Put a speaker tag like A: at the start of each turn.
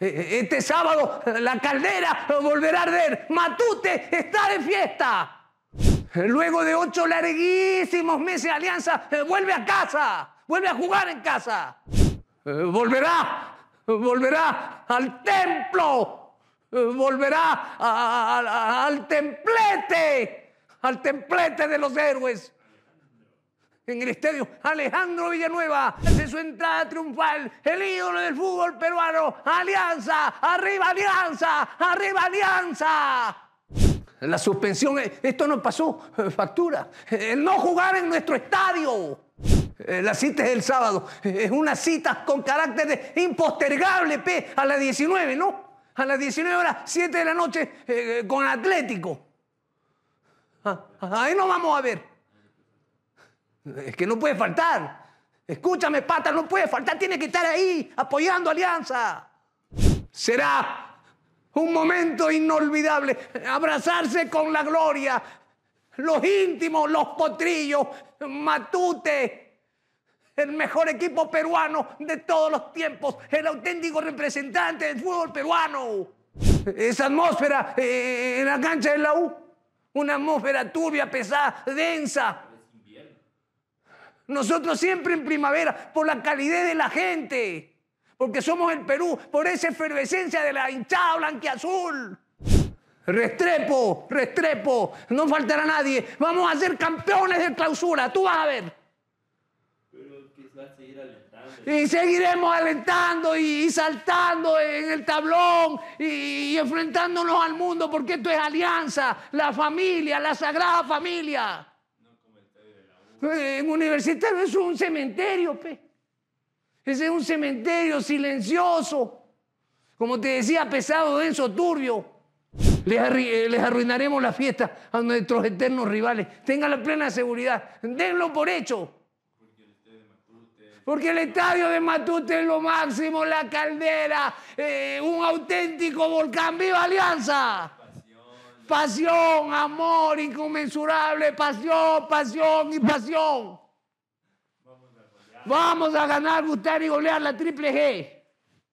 A: Eh, eh, este sábado la caldera volverá a arder. Matute está de fiesta. Luego de ocho larguísimos meses de alianza, eh, vuelve a casa. Vuelve a jugar en casa. Volverá. Volverá al templo. Volverá al templete. Al templete de los héroes en el estadio Alejandro Villanueva. de su entrada triunfal el ídolo del fútbol peruano. Alianza, arriba Alianza, arriba Alianza. La suspensión, eh, esto no pasó eh, factura. El no jugar en nuestro estadio. Eh, la cita es el sábado. Es una cita con carácter de impostergable, P, a las 19, ¿no? A las 19 horas, 7 de la noche, con Atlético. Ah, ah, ahí nos vamos a ver. Es que no puede faltar. Escúchame, pata, no puede faltar. Tiene que estar ahí apoyando Alianza. Será un momento inolvidable. Abrazarse con la gloria. Los íntimos, los potrillos, Matute el mejor equipo peruano de todos los tiempos, el auténtico representante del fútbol peruano. Esa atmósfera eh, en la cancha de la U, una atmósfera turbia, pesada, densa, nosotros siempre en primavera, por la calidez de la gente, porque somos el Perú, por esa efervescencia de la hinchada blanquiazul. Restrepo, Restrepo, no faltará nadie. Vamos a ser campeones de clausura, tú vas a ver. Pero
B: quizás seguir alentando. Y seguiremos
A: alentando y, saltando en el tablón y enfrentándonos al mundo, porque esto es alianza, la familia, la sagrada familia. En universitario es un cementerio, pe. Ese es un cementerio silencioso. Como te decía, pesado, denso, turbio. Eh, les, arruinaremos la fiesta a nuestros eternos rivales. Tengan la plena seguridad. Denlo por hecho. Porque el estadio de Matute es lo máximo, la caldera, eh, un auténtico volcán. ¡Viva Alianza! pasión, amor inconmensurable, pasión, pasión y pasión. Vamos a ganar, gustar y golear la triple G.